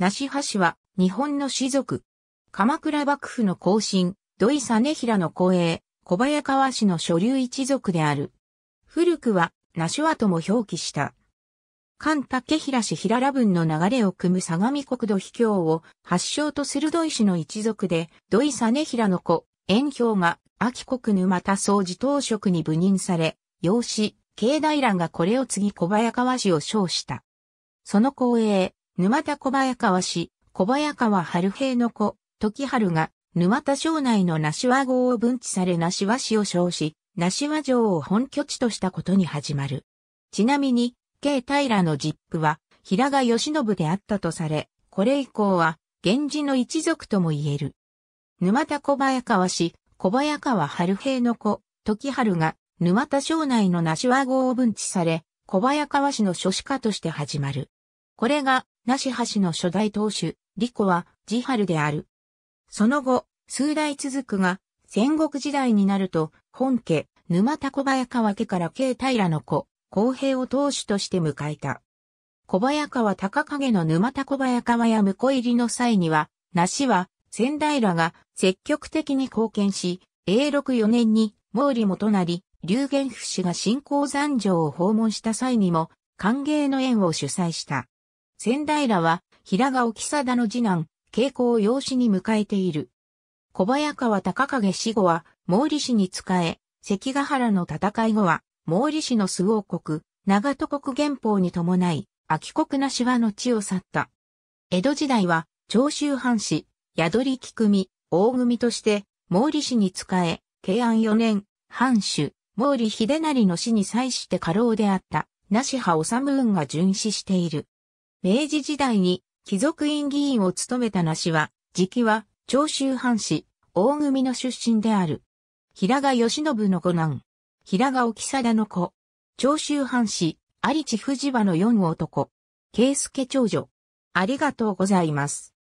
梨葉氏は、日本の士族。鎌倉幕府の後進、土井実平の後衛、小早川氏の所流一族である。古くは、梨葉とも表記した。関竹平氏平良文の流れを組む相模国土秘境を発祥とする土井氏の一族で、土井実平の子、遠京が、秋国沼田総寺当職に部任され、養子、慶大蘭がこれを継ぎ小早川氏を称した。その後衛、沼田小早川氏、小早川春平の子、時春が、沼田省内の梨和号を分置され梨和氏を称し、梨和城を本拠地としたことに始まる。ちなみに、慶平の実父は、平賀義信であったとされ、これ以降は、源氏の一族とも言える。沼田小早川氏、小早川春平の子、時春が、沼田省内の梨和号を分置され、小早川氏の諸子家として始まる。これが、ナシハ氏の初代当主、リコは、ジハルである。その後、数代続くが、戦国時代になると、本家、沼田小早川家から慶平の子、公平を当主として迎えた。小早川高影の沼田小早川や婿入りの際には、梨は、仙台らが積極的に貢献し、永禄4年に毛利元就、流言府氏が新興山城を訪問した際にも、歓迎の宴を主催した。仙台らは、平賀沖貞の次男、慶光を養子に迎えている。小早川高影死後は、毛利氏に仕え、関ヶ原の戦い後は、毛利氏の周王国、長戸国元宝に伴い、秋国なしはの地を去った。江戸時代は、長州藩士、宿り木組、大組として、毛利氏に仕え、慶安四年、藩主、毛利秀成の死に際して過労であった、なし派治運が巡視している。明治時代に貴族院議員を務めた梨は、時期は長州藩士、大組の出身である。平賀義信の五男。平賀沖貞の子。長州藩士、有地藤場の四男。圭介長女。ありがとうございます。